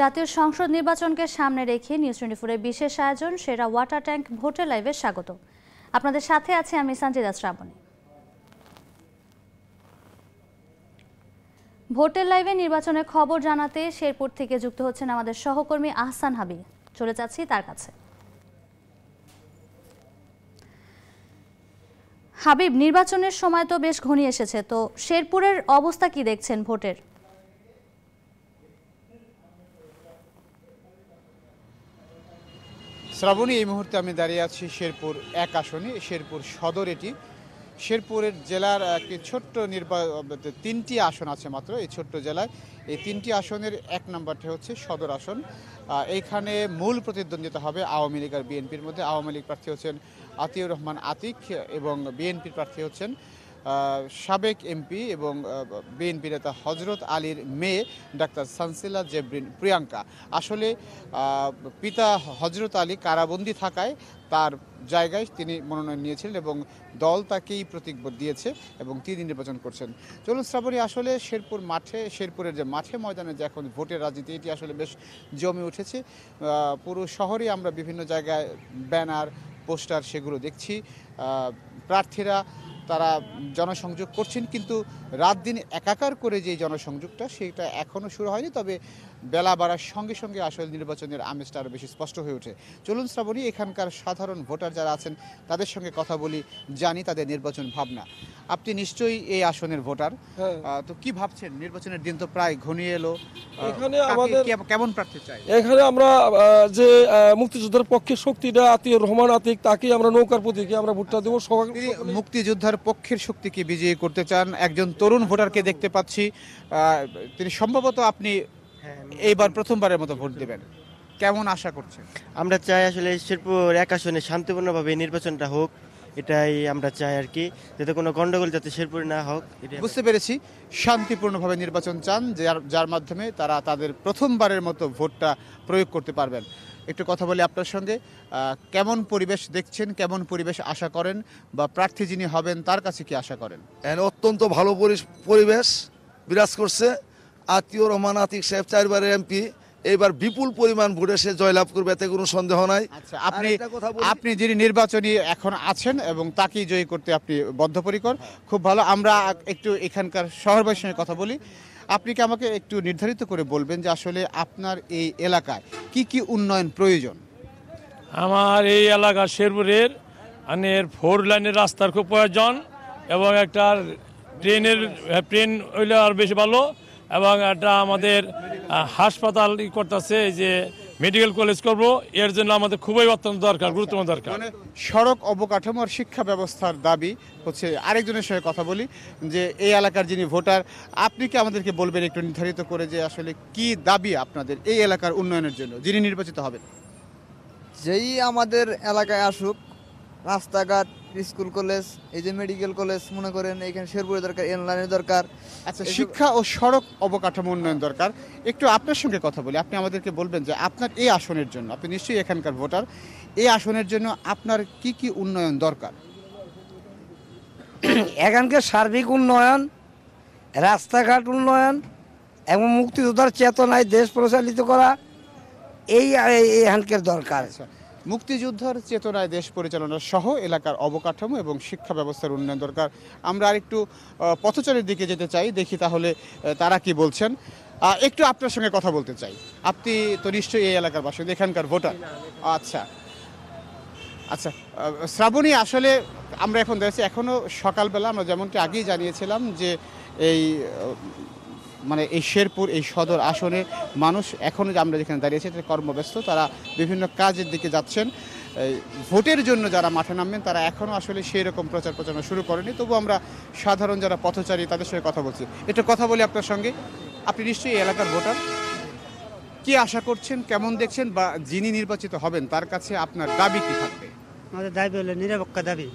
জাতীয় সংসদ নির্বাচনকে সামনে রেখে নিউজ টোয়েন্টি ফোরের বিশেষ আয়োজন সেরা ওয়াটার ট্যাঙ্ক ভোটের লাইভে স্বাগত আপনাদের সাথে আছে আমি সঞ্জিদা শ্রাবণী ভোটের লাইভে নির্বাচনের খবর জানাতে শেরপুর থেকে যুক্ত হচ্ছেন আমাদের সহকর্মী আহসান হাবি চলে যাচ্ছি তার কাছে হাবিব নির্বাচনের সময় তো বেশ ঘনিয়ে এসেছে তো শেরপুরের অবস্থা কি দেখছেন ভোটের শ্রাবণী এই মুহূর্তে আমি দাঁড়িয়ে আছি শেরপুর এক আসনে শেরপুর সদর এটি শেরপুরের জেলার একটি ছোট্ট নির্বা তিনটি আসন আছে মাত্র এই ছোট্ট জেলায় এই তিনটি আসনের এক নম্বরটি হচ্ছে সদর আসন এইখানে মূল প্রতিদ্বন্দ্বিতা হবে আওয়ামী লীগ আর বিএনপির মধ্যে আওয়ামী লীগ প্রার্থী হচ্ছেন আতিউর রহমান আতিক এবং বিএনপির প্রার্থী হচ্ছেন সাবেক এমপি এবং বিএনপি নেতা হজরত আলীর মেয়ে ডাক্তার সানসিলা জেব্রিন প্রিয়াঙ্কা আসলে পিতা হজরত আলী কারাবন্দী থাকায় তার জায়গায় তিনি মনোনয়ন নিয়েছিলেন এবং দল তাকেই প্রতীকবোধ দিয়েছে এবং তিনি নির্বাচন করছেন চলুন শ্রাবণী আসলে শেরপুর মাঠে শেরপুরের যে মাঠে ময়দানে যে এখন ভোটের রাজনীতি এটি আসলে বেশ জমে উঠেছে পুরো শহরে আমরা বিভিন্ন জায়গায় ব্যানার পোস্টার সেগুলো দেখছি প্রার্থীরা তারা জনসংযোগ করছেন কিন্তু রাত দিন একাকার করে যে জনসংযোগটা সেটা এখনও শুরু হয়নি তবে বেলা বাড়ার সঙ্গে সঙ্গে আসলে নির্বাচনের আমেজটা আরও বেশি স্পষ্ট হয়ে ওঠে চলুন শ্রাবণী এখানকার সাধারণ ভোটার যারা আছেন তাদের সঙ্গে কথা বলি জানি তাদের নির্বাচন ভাবনা আপনি নিশ্চয়ই এই আসনের ভোটার হ্যাঁ। তো কি ভাবছেন নির্বাচনের দিন তো প্রায় ঘনিয়ে এলো এখানে আমাদের কেমন প্রার্থী চাই এখানে আমরা যে মুক্তিযোদ্ধার পক্ষে শক্তিটা আতিয়ার রহমান আতিক তাকে আমরা নৌকার প্রতীকে আমরা ভোটটা দেবো মুক্তিযোদ্ধার তার পক্ষের শক্তিকে বিজয়ী করতে চান একজন তরুণ ভোটারকে দেখতে পাচ্ছি তিনি সম্ভবত আপনি হ্যাঁ, এইবার প্রথমবারের মতো ভোট দেবেন কেমন আশা করছেন আমরা চাই আসলে শেরপুর এক আসনে শান্তিপূর্ণভাবে নির্বাচনটা হোক এটাই আমরা চাই আর কি যাতে কোনো গন্ডগোল যাতে শেরপুর না হোক বুঝতে পেরেছি শান্তিপূর্ণভাবে নির্বাচন চান যার যার মাধ্যমে তারা তাদের প্রথমবারের মতো ভোটটা প্রয়োগ করতে পারবেন একটু কথা বলি আপনার সঙ্গে কেমন পরিবেশ দেখছেন কেমন পরিবেশ আশা করেন বা প্রার্থী যিনি হবেন তার কাছে কি আশা করেন অত্যন্ত ভালো পরিবেশ বিরাজ করছে আতিউর রহমান আতিক সাহেব চারবারের এমপি এবার বিপুল পরিমাণ ভোটে সে জয়লাভ করবে এতে কোনো সন্দেহ নাই আচ্ছা, আপনি আপনি যিনি নির্বাচনী এখন আছেন এবং তাকেই জয়ী করতে আপনি বদ্ধপরিকর হ্যাঁ। খুব ভালো আমরা একটু এখানকার শহরবাসীর সঙ্গে কথা বলি আপনি কি আমাকে একটু নির্ধারিত করে বলবেন যে আসলে আপনার এই এলাকায় কি কি উন্নয়ন প্রয়োজন আমার এই এলাকা শেরপুরের মানে ফোর লাইনের রাস্তার খুব প্রয়োজন এবং একটা ট্রেনের ট্রেন হইলে আর বেশি ভালো এবং একটা আমাদের হাসপাতাল করতেছে যে মেডিকেল কলেজ করব এর জন্য আমাদের খুবই অত্যন্ত দরকার আচ্ছা, গুরুত্বপূর্ণ দরকার মানে সড়ক অবকাঠামো আর শিক্ষা ব্যবস্থার দাবি হচ্ছে আরেকজনের সঙ্গে কথা বলি যে এই এলাকার যিনি ভোটার আপনি কি আমাদেরকে বলবেন একটু নির্ধারিত করে যে আসলে কি দাবি আপনাদের এই এলাকার উন্নয়নের জন্য যিনি নির্বাচিত হবেন যেই আমাদের এলাকায় আসুক রাস্তাঘাট স্কুল কলেজ এই যে মেডিকেল কলেজ মনে করেন এখানে শেরপুরে দরকার এনলাইনের দরকার আচ্ছা শিক্ষা ও সড়ক অবকাঠামো উন্নয়ন দরকার একটু আপনার সঙ্গে কথা বলি আপনি আমাদেরকে বলবেন যে আপনার এই আসনের জন্য আপনি নিশ্চয়ই এখানকার ভোটার এই আসনের জন্য আপনার কি কি উন্নয়ন দরকার এখানকার সার্বিক উন্নয়ন রাস্তাঘাট উন্নয়ন এবং মুক্তিযোদ্ধার চেতনায় দেশ প্রচালিত করা এই এখানকার দরকার আচ্ছা। মুক্তিযুদ্ধের চেতনায় দেশ পরিচালনা সহ এলাকার অবকাঠামো এবং শিক্ষা ব্যবস্থার উন্নয়ন দরকার আমরা আরেকটু পথচারের দিকে যেতে চাই দেখি তাহলে তারা কি বলছেন একটু আপনার সঙ্গে কথা বলতে চাই আপনি তো নিশ্চয়ই এই এলাকার বাসিন্দা এখানকার ভোটার আচ্ছা আচ্ছা শ্রাবণী আসলে আমরা এখন দেখছি এখনও সকালবেলা আমরা যেমনটি আগেই জানিয়েছিলাম যে এই মানে এই শেরপুর এই সদর আসনে মানুষ এখনও আমরা যেখানে দাঁড়িয়েছি তারা কর্মব্যস্ত তারা বিভিন্ন কাজের দিকে যাচ্ছেন ভোটের জন্য যারা মাঠে নামবেন তারা এখনও আসলে সেই রকম প্রচার প্রচারণা শুরু করেনি তবু আমরা সাধারণ যারা পথচারী তাদের সঙ্গে কথা বলছি এটা কথা বলি আপনার সঙ্গে আপনি নিশ্চয়ই এই এলাকার ভোটার কি আশা করছেন কেমন দেখছেন বা যিনি নির্বাচিত হবেন তার কাছে আপনার দাবি কি থাকবে আমাদের দাবি হলো নিরপেক্ষ দাবি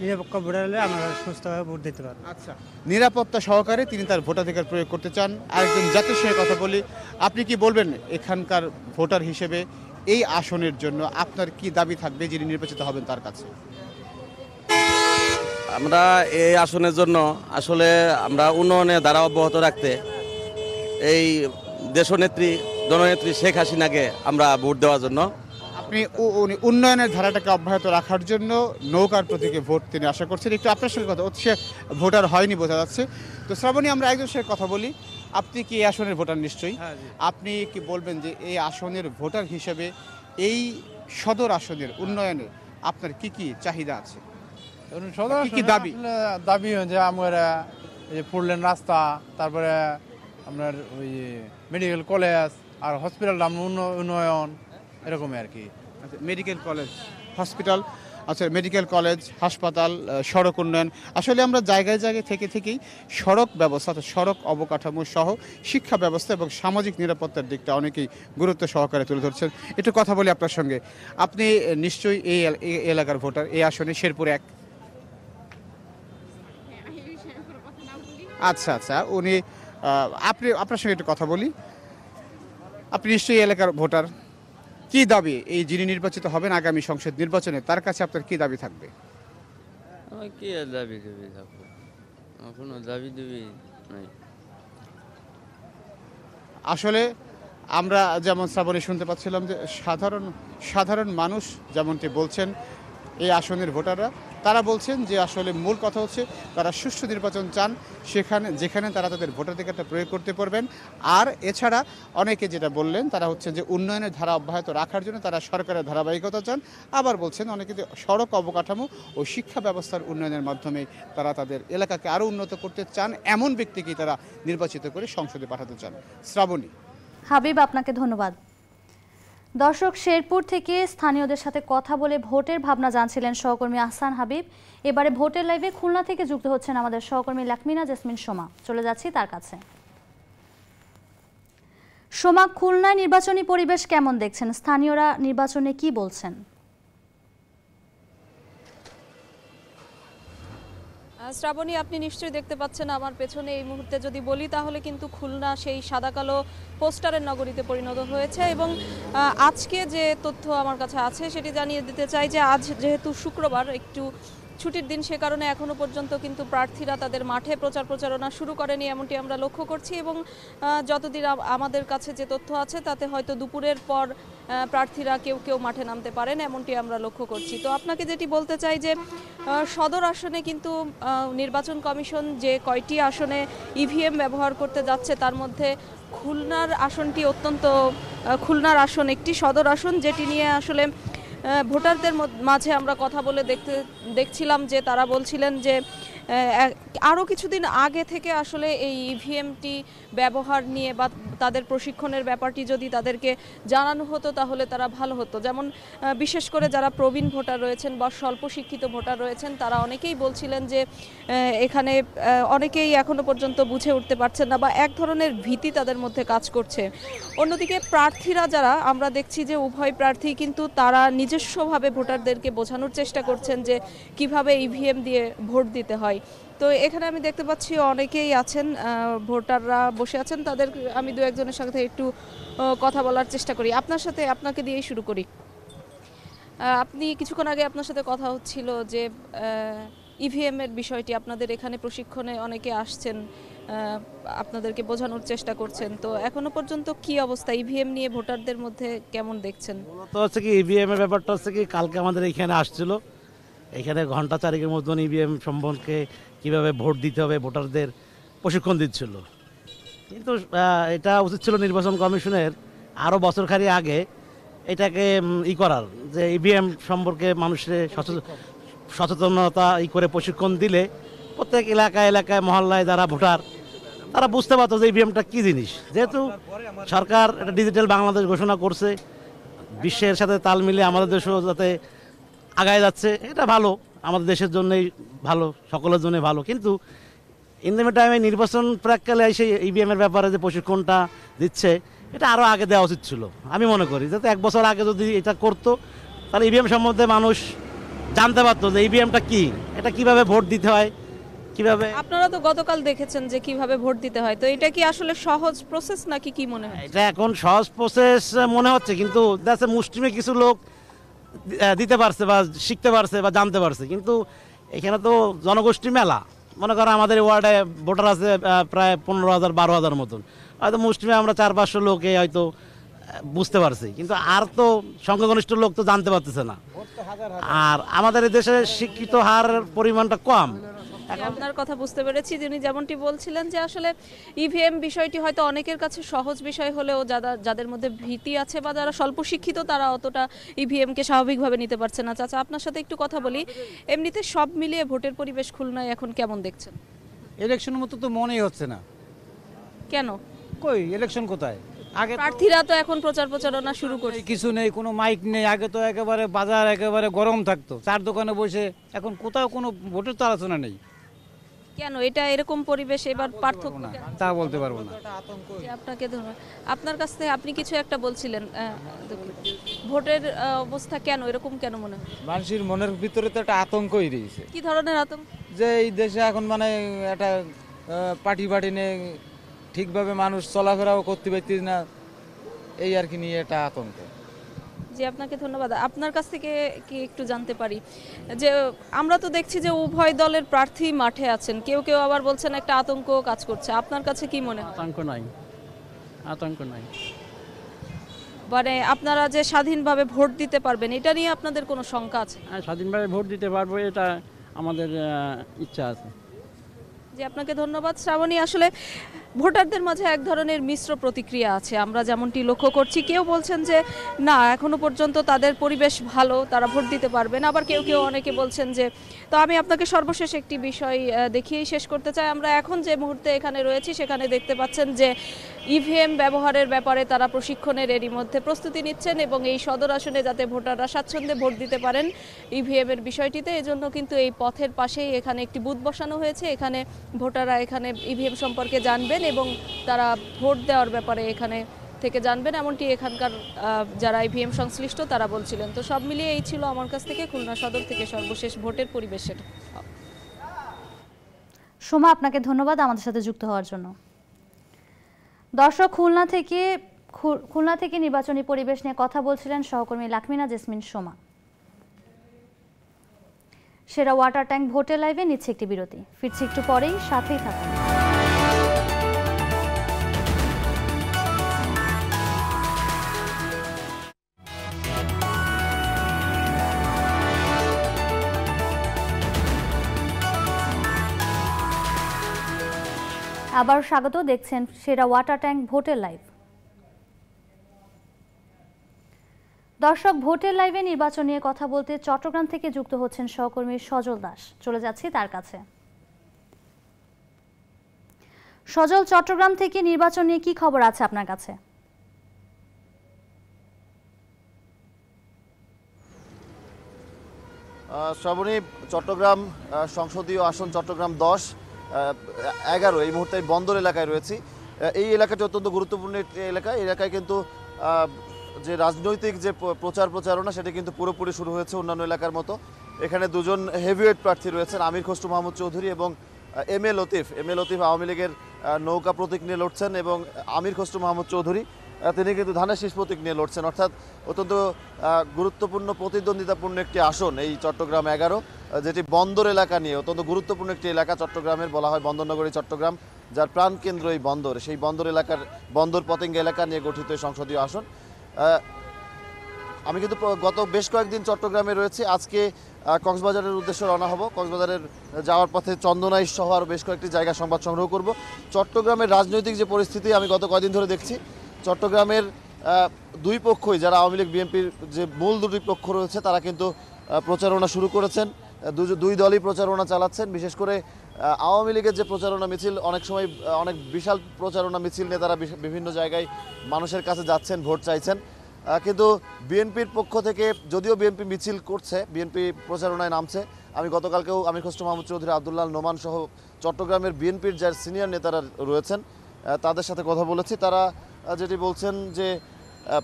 নিরপেক্ষ ভোটার হলে আমরা সুস্থভাবে ভোট দিতে পারবো আচ্ছা নিরাপত্তা সহকারে তিনি তার ভোটাধিকার প্রয়োগ করতে চান আরেকজন জাতির সঙ্গে কথা বলি আপনি কি বলবেন এখানকার ভোটার হিসেবে এই আসনের জন্য আপনার কি দাবি থাকবে যিনি নির্বাচিত হবেন তার কাছে আমরা এই আসনের জন্য আসলে আমরা উন্নয়নে দ্বারা অব্যাহত রাখতে এই দেশনেত্রী জননেত্রী শেখ হাসিনাকে আমরা ভোট দেওয়ার জন্য আপনি উন্নয়নের ধারাটাকে অব্যাহত রাখার জন্য নৌকার প্রতীকে ভোট তিনি আশা করছেন একটু আপনার সঙ্গে কথা সে ভোটার হয়নি বোঝা যাচ্ছে তো শ্রাবণী আমরা একজন সে কথা বলি আপনি কি এই আসনের ভোটার নিশ্চয়ই হ্যাঁ, আপনি কি বলবেন যে এই আসনের ভোটার হিসেবে এই সদর আসনের উন্নয়নে আপনার কি কি চাহিদা আছে সদর কি দাবি দাবি যে আমার এই ফুরলেন রাস্তা তারপরে আপনার ওই মেডিকেল কলেজ আর হসপিটাল উন্নয়ন এরকমই আর কি মেডিকেল কলেজ হসপিটাল আচ্ছা মেডিকেল কলেজ আচ্ছা, হাসপাতাল সড়ক উন্নয়ন আসলে আমরা জায়গায় জায়গায় থেকে থেকেই সড়ক ব্যবস্থা সড়ক অবকাঠামো সহ শিক্ষা ব্যবস্থা এবং সামাজিক নিরাপত্তার দিকটা অনেকেই গুরুত্ব সহকারে তুলে ধরছেন একটু কথা বলি আপনার সঙ্গে আপনি নিশ্চয়ই এই এলাকার ভোটার এই আসনে শেরপুর এক আচ্ছা আচ্ছা উনি আপনি আপনার সঙ্গে একটু কথা বলি আপনি নিশ্চয়ই এলাকার ভোটার কি দাবি এই যিনি নির্বাচিত হবেন আগামী সংসদ নির্বাচনে তার কাছে আপনার কি দাবি থাকবে কি দাবি কোনো দাবি নাই আসলে আমরা যেমন শ্রাবণে শুনতে পাচ্ছিলাম যে সাধারণ সাধারণ মানুষ যেমনটি বলছেন এই আসনের ভোটাররা তারা বলছেন যে আসলে মূল কথা হচ্ছে তারা সুষ্ঠু নির্বাচন চান সেখানে যেখানে তারা তাদের ভোটাধিকারটা প্রয়োগ করতে পারবেন আর এছাড়া অনেকে যেটা বললেন তারা হচ্ছে যে উন্নয়নের ধারা অব্যাহত রাখার জন্য তারা সরকারের ধারাবাহিকতা চান আবার বলছেন অনেকে যে সড়ক অবকাঠামো ও শিক্ষা ব্যবস্থার উন্নয়নের মাধ্যমে তারা তাদের এলাকাকে আরও উন্নত করতে চান এমন ব্যক্তিকেই তারা নির্বাচিত করে সংসদে পাঠাতে চান শ্রাবণী হাবিব আপনাকে ধন্যবাদ দর্শক শেরপুর থেকে স্থানীয়দের সাথে কথা বলে ভোটের ভাবনা জানছিলেন সহকর্মী আহসান হাবিব এবারে ভোটের লাইভে খুলনা থেকে যুক্ত হচ্ছেন আমাদের সহকর্মী লাকমিনা জেসমিন সোমা চলে যাচ্ছি তার কাছে সোমা খুলনায় নির্বাচনী পরিবেশ কেমন দেখছেন স্থানীয়রা নির্বাচনে কি বলছেন শ্রাবণী আপনি নিশ্চয়ই দেখতে পাচ্ছেন আমার পেছনে এই মুহূর্তে যদি বলি তাহলে কিন্তু খুলনা সেই সাদা কালো পোস্টারের নগরীতে পরিণত হয়েছে এবং আজকে যে তথ্য আমার কাছে আছে সেটি জানিয়ে দিতে চাই যে আজ যেহেতু শুক্রবার একটু ছুটির দিন সে কারণে এখনও পর্যন্ত কিন্তু প্রার্থীরা তাদের মাঠে প্রচার প্রচারণা শুরু করেনি এমনটি আমরা লক্ষ্য করছি এবং যতদিন আমাদের কাছে যে তথ্য আছে তাতে হয়তো দুপুরের পর প্রার্থীরা কেউ কেউ মাঠে নামতে পারেন এমনটি আমরা লক্ষ্য করছি তো আপনাকে যেটি বলতে চাই যে সদর আসনে কিন্তু নির্বাচন কমিশন যে কয়টি আসনে ইভিএম e ব্যবহার করতে যাচ্ছে তার মধ্যে খুলনার আসনটি অত্যন্ত খুলনার আসন একটি সদর আসন যেটি নিয়ে আসলে ভোটারদের মাঝে আমরা কথা বলে দেখতে দেখছিলাম যে তারা বলছিলেন যে আরও কিছুদিন আগে থেকে আসলে এই ইভিএমটি e ব্যবহার নিয়ে বা তাদের প্রশিক্ষণের ব্যাপারটি যদি তাদেরকে জানানো হতো তাহলে তারা ভালো হতো যেমন বিশেষ করে যারা প্রবীণ ভোটার রয়েছেন বা স্বল্প শিক্ষিত ভোটার রয়েছেন তারা অনেকেই বলছিলেন যে এখানে অনেকেই এখনো পর্যন্ত বুঝে উঠতে পারছেন না বা এক ধরনের ভীতি তাদের মধ্যে কাজ করছে অন্যদিকে প্রার্থীরা যারা আমরা দেখছি যে উভয় প্রার্থী কিন্তু তারা নিজস্বভাবে ভোটারদেরকে বোঝানোর চেষ্টা করছেন যে কিভাবে ইভিএম দিয়ে ভোট দিতে হয় তো এখানে আমি দেখতে পাচ্ছি অনেকেই আছেন ভোটাররা বসে আছেন তাদের আমি দু একজনের সাথে একটু কথা বলার চেষ্টা করি আপনার সাথে আপনাকে দিয়েই শুরু করি আপনি কিছুক্ষণ আগে আপনার সাথে কথা হচ্ছিল যে ইভিএম e এর বিষয়টি আপনাদের এখানে প্রশিক্ষণে অনেকে আসছেন আপনাদেরকে বোঝানোর চেষ্টা করছেন তো এখনো পর্যন্ত কি অবস্থা ইভিএম e নিয়ে ভোটারদের মধ্যে কেমন দেখছেন হচ্ছে কি ইভিএম e এর ব্যাপারটা হচ্ছে কি কালকে আমাদের এখানে আসছিল এখানে ঘন্টা চারেকের মতন ইভিএম e সম্পর্কে কীভাবে ভোট দিতে হবে ভোটারদের প্রশিক্ষণ দিচ্ছিল কিন্তু এটা উচিত ছিল নির্বাচন কমিশনের আরও বছরখানি আগে এটাকে ই করার যে ইভিএম e সম্পর্কে মানুষের সচেতনতা ই করে প্রশিক্ষণ দিলে প্রত্যেক এলাকায় এলাকায় মহল্লায় যারা ভোটার তারা বুঝতে পারতো যে ইভিএমটা e কী জিনিস যেহেতু সরকার এটা ডিজিটাল বাংলাদেশ ঘোষণা করছে বিশ্বের সাথে তাল মিলে আমাদের দেশেও যাতে আগায় যাচ্ছে এটা ভালো আমাদের দেশের জন্যই ভালো সকলের জন্যই ভালো কিন্তু ইন্দিমে টাইমে নির্বাচন প্রাককালে এসে ইভিএমের e ব্যাপারে যে প্রশিক্ষণটা দিচ্ছে এটা আরও আগে দেওয়া উচিত ছিল আমি মনে করি যাতে এক বছর আগে যদি এটা করতো তাহলে ইভিএম e সম্বন্ধে মানুষ জানতে পারতো যে ইভিএমটা e কী এটা কিভাবে ভোট দিতে হয় কিভাবে আপনারা তো গতকাল দেখেছেন যে কিভাবে ভোট দিতে হয় তো এটা কি আসলে সহজ প্রসেস নাকি কি মনে হয় এটা এখন সহজ প্রসেস মনে হচ্ছে কিন্তু দেখা মুষ্টিমে কিছু লোক দিতে পারছে বা শিখতে পারছে বা জানতে পারছে কিন্তু এখানে তো জনগোষ্ঠী মেলা মনে করো আমাদের ওয়ার্ডে ভোটার আছে প্রায় পনেরো হাজার বারো হাজার মতন হয়তো মুসলিমে আমরা চার পাঁচশো লোকে হয়তো বুঝতে পারছি কিন্তু আর তো সংখ্যাগরিষ্ঠ লোক তো জানতে পারতেছে না আর আমাদের দেশে শিক্ষিত হার পরিমাণটা কম আপনার কথা বুঝতে পেরেছি যিনি যেমনটি বলছিলেন যে আসলে ইভিএম e বিষয়টি হয়তো অনেকের কাছে সহজ বিষয় হলেও যারা যাদের মধ্যে ভীতি আছে বা যারা স্বল্প শিক্ষিত তারা অতটা ইভিএমকে e স্বাভাবিকভাবে নিতে পারছে না চাচা আপনার সাথে একটু কথা বলি এমনিতে সব মিলিয়ে ভোটের পরিবেশ খুলনায় এখন কেমন দেখছেন ইলেকশন মতো তো মনেই হচ্ছে না কেন কই ইলেকশন কোথায় আগে প্রার্থীরা তো এখন প্রচার প্রচারণা শুরু করে কিছু নেই কোনো মাইক নেই আগে তো একেবারে বাজার একেবারে গরম থাকতো চার দোকানে বসে এখন কোথাও কোনো ভোটের তো আলোচনা নেই কেন এটা এরকম পরিবেশ এবার পার্থক্য না তা বলতে পারবো না আপনাকে আপনার কাছ থেকে আপনি কিছু একটা বলছিলেন ভোটের অবস্থা কেন এরকম কেন মনে হয় মানুষের মনের ভিতরে তো একটা আতঙ্কই রয়েছে কি ধরনের আতঙ্ক যে এই দেশে এখন মানে একটা পার্টি পার্টি নিয়ে ঠিকভাবে মানুষ চলাফেরাও করতে পারতিস না এই আর কি নিয়ে একটা আতঙ্ক জি আপনাকে ধন্যবাদ আপনার কাছ থেকে কি একটু জানতে পারি যে আমরা তো দেখছি যে উভয় দলের প্রার্থী মাঠে আছেন কেউ কেউ আবার বলছেন একটা আতঙ্ক কাজ করছে আপনার কাছে কি মনে আতঙ্ক নাই আতঙ্ক নাই মানে আপনারা যে স্বাধীনভাবে ভোট দিতে পারবেন এটা নিয়ে আপনাদের কোনো শঙ্কা আছে হ্যাঁ স্বাধীনভাবে ভোট দিতে পারবো এটা আমাদের ইচ্ছা আছে জি আপনাকে ধন্যবাদ শ্রাবণী আসলে ভোটারদের মাঝে এক ধরনের মিশ্র প্রতিক্রিয়া আছে আমরা যেমনটি লক্ষ্য করছি কেউ বলছেন যে না এখনো পর্যন্ত তাদের পরিবেশ ভালো তারা ভোট দিতে পারবেন আবার কেউ কেউ অনেকে বলছেন যে তো আমি আপনাকে সর্বশেষ একটি বিষয় দেখিয়েই শেষ করতে চাই আমরা এখন যে মুহূর্তে এখানে রয়েছি সেখানে দেখতে পাচ্ছেন যে ইভিএম ব্যবহারের ব্যাপারে তারা প্রশিক্ষণের এরই মধ্যে প্রস্তুতি নিচ্ছেন এবং এই সদর আসনে যাতে ভোটাররা স্বাচ্ছন্দ্যে ভোট দিতে পারেন ইভিএম এর বিষয়টিতে এজন্য কিন্তু এই পথের পাশেই এখানে একটি বুথ বসানো হয়েছে এখানে ভোটাররা এখানে ইভিএম সম্পর্কে জানবেন এবং তারা ভোট দেওয়ার ব্যাপারে এখানে থেকে জানবেন এমনটি এখানকার যারা ইভিএম সংশ্লিষ্ট তারা বলছিলেন তো সব মিলিয়ে এই ছিল আমার কাছ থেকে খুলনা সদর থেকে সর্বশেষ ভোটের পরিবেশের সোমা আপনাকে ধন্যবাদ আমাদের সাথে যুক্ত হওয়ার জন্য দর্শক খুলনা থেকে খুলনা থেকে নির্বাচনী পরিবেশ নিয়ে কথা বলছিলেন সহকর্মী লাকমিনা জেসমিন সোমা সেরা ওয়াটার ট্যাঙ্ক ভোটে লাইভে নিচ্ছে একটি বিরতি ফিরছি একটু পরেই সাথেই থাকুন আবার স্বাগত দেখছেন সেরা ওয়াটার ট্যাঙ্ক ভোটের লাইভ দর্শক ভোটের লাইভে নির্বাচন নিয়ে কথা বলতে চট্টগ্রাম থেকে যুক্ত হচ্ছেন সহকর্মী সজল দাস চলে যাচ্ছি তার কাছে সজল চট্টগ্রাম থেকে নির্বাচন নিয়ে কি খবর আছে আপনার কাছে শ্রাবণী চট্টগ্রাম সংসদীয় আসন চট্টগ্রাম দশ এগারো এই মুহূর্তে আমি বন্দর এলাকায় রয়েছি এই এলাকাটি অত্যন্ত গুরুত্বপূর্ণ একটি এলাকা এলাকায় কিন্তু যে রাজনৈতিক যে প্রচার প্রচারণা সেটি কিন্তু পুরোপুরি শুরু হয়েছে অন্যান্য এলাকার মতো এখানে দুজন হেভিওয়েট প্রার্থী রয়েছেন আমির খসরু মাহমুদ চৌধুরী এবং M A Latif M A Latif Awami লীগের নৌকা প্রতীক নিয়ে লড়ছেন এবং আমির খসরু মাহমুদ চৌধুরী তিনি কিন্তু ধানের শীষ প্রতীক নিয়ে লড়ছেন অর্থাৎ অত্যন্ত গুরুত্বপূর্ণ প্রতিদ্বন্দ্বিতাপূর্ণ একটি আসন এই চট্টগ্রাম এগারো যেটি বন্দর এলাকা নিয়ে অত্যন্ত গুরুত্বপূর্ণ একটি এলাকা চট্টগ্রামের বলা হয় বন্দরনগরী চট্টগ্রাম যার প্রাণকেন্দ্র এই বন্দর সেই বন্দর এলাকার বন্দর পতেঙ্গা এলাকা নিয়ে গঠিত সংসদীয় আসন আমি কিন্তু গত বেশ কয়েকদিন চট্টগ্রামে রয়েছি আজকে কক্সবাজারের উদ্দেশ্যে রওনা হব কক্সবাজারের যাওয়ার পথে চন্দনাইশ সহ আরও বেশ কয়েকটি জায়গা সংবাদ সংগ্রহ করব চট্টগ্রামের রাজনৈতিক যে পরিস্থিতি আমি গত কয়দিন ধরে দেখছি চট্টগ্রামের দুই পক্ষই যারা আওয়ামী লীগ বিএনপির যে মূল দুটি পক্ষ রয়েছে তারা কিন্তু প্রচারণা শুরু করেছেন দুই দলই প্রচারণা চালাচ্ছেন বিশেষ করে আওয়ামী লীগের যে প্রচারণা মিছিল অনেক সময় অনেক বিশাল প্রচারণা মিছিল নিয়ে তারা বিভিন্ন জায়গায় মানুষের কাছে যাচ্ছেন ভোট চাইছেন কিন্তু বিএনপির পক্ষ থেকে যদিও বিএনপি মিছিল করছে বিএনপি প্রচারণায় নামছে আমি গতকালকেও আমি খোস্ট মাহমুদ চৌধুরী আবদুল্লাহ নোমান সহ চট্টগ্রামের বিএনপির যার সিনিয়র নেতারা রয়েছেন তাদের সাথে কথা বলেছি তারা যেটি বলছেন যে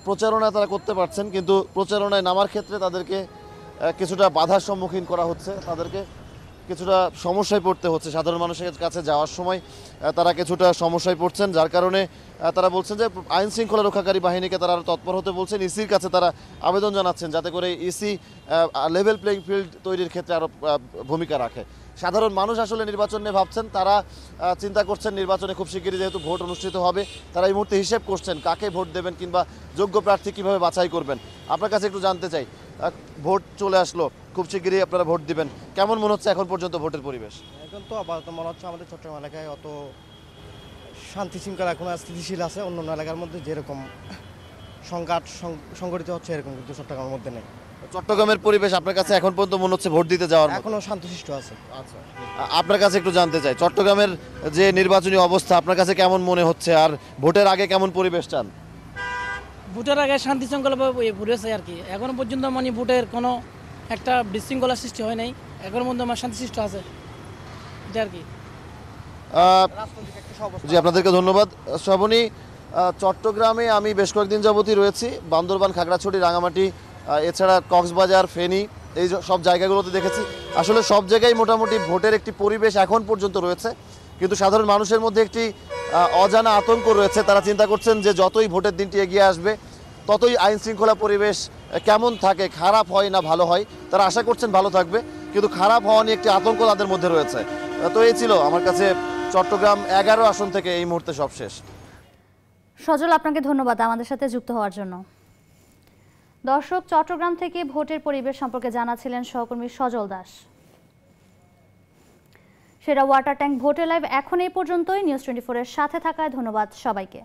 প্রচারণা তারা করতে পারছেন কিন্তু প্রচারণায় নামার ক্ষেত্রে তাদেরকে কিছুটা বাধার সম্মুখীন করা হচ্ছে তাদেরকে কিছুটা সমস্যায় পড়তে হচ্ছে সাধারণ মানুষের কাছে যাওয়ার সময় তারা কিছুটা সমস্যায় পড়ছেন যার কারণে তারা বলছেন যে আইন শৃঙ্খলা রক্ষাকারী বাহিনীকে তারা আরও তৎপর হতে বলছেন ইসির কাছে তারা আবেদন জানাচ্ছেন যাতে করে ইসি লেভেল প্লেইং ফিল্ড তৈরির ক্ষেত্রে আরও ভূমিকা রাখে সাধারণ মানুষ আসলে নির্বাচন নিয়ে ভাবছেন তারা চিন্তা করছেন নির্বাচনে খুব শিগগিরই যেহেতু ভোট অনুষ্ঠিত হবে তারা এই মুহূর্তে হিসেব করছেন কাকে ভোট দেবেন কিংবা যোগ্য প্রার্থী কীভাবে বাছাই করবেন আপনার কাছে একটু জানতে চাই ভোট চলে আসলো খুব শিগগিরই আপনারা ভোট দিবেন কেমন মনে হচ্ছে এখন পর্যন্ত ভোটের পরিবেশ এখন তো আপাতত মনে হচ্ছে আমাদের চট্টগ্রাম এলাকায় অত শান্তি শৃঙ্খলা এখন স্থিতিশীল আছে অন্য এলাকার মধ্যে যেরকম সংঘাত সংগঠিত হচ্ছে এরকম কিন্তু চট্টগ্রামের মধ্যে নেই চট্টগ্রামের পরিবেশ আপনার কাছে এখন পর্যন্ত মনে হচ্ছে ভোট দিতে যাওয়ার এখনো শান্তশিষ্ট আছে আচ্ছা আপনার কাছে একটু জানতে চাই চট্টগ্রামের যে নির্বাচনী অবস্থা আপনার কাছে কেমন মনে হচ্ছে আর ভোটের আগে কেমন পরিবেশ চান ভোটের আগে শান্তি শৃঙ্খলা পরিবেশ আর কি এখনো পর্যন্ত মানে ভোটের কোনো একটা বিশৃঙ্খলা সৃষ্টি হয় নাই এখনো পর্যন্ত আমার শান্তি সৃষ্টি আছে এটা আর কি জি আপনাদেরকে ধন্যবাদ শ্রাবণী চট্টগ্রামে আমি বেশ কয়েকদিন যাবতই রয়েছি বান্দরবান খাগড়াছড়ি রাঙামাটি এছাড়া কক্সবাজার ফেনী এই সব জায়গাগুলোতে দেখেছি আসলে সব জায়গায় মোটামুটি ভোটের একটি পরিবেশ এখন পর্যন্ত রয়েছে কিন্তু সাধারণ মানুষের মধ্যে একটি অজানা আতঙ্ক রয়েছে তারা চিন্তা করছেন যে যতই ভোটের দিনটি এগিয়ে আসবে ততই আইন শৃঙ্খলা পরিবেশ কেমন থাকে খারাপ হয় না ভালো হয় তারা আশা করছেন ভালো থাকবে কিন্তু খারাপ হওয়া নিয়ে একটি আতঙ্ক তাদের মধ্যে রয়েছে তো এই ছিল আমার কাছে চট্টগ্রাম এগারো আসন থেকে এই মুহূর্তে সবশেষ সজল আপনাকে ধন্যবাদ আমাদের সাথে যুক্ত হওয়ার জন্য দর্শক চট্টগ্রাম থেকে ভোটের পরিবেশ সম্পর্কে জানাছিলেন সহকর্মী সজল দাস সেরা ওয়াটার ট্যাঙ্ক ভোটের লাইভ এখন এই পর্যন্তই নিউজ টোয়েন্টি ফোরের সাথে থাকায় ধন্যবাদ সবাইকে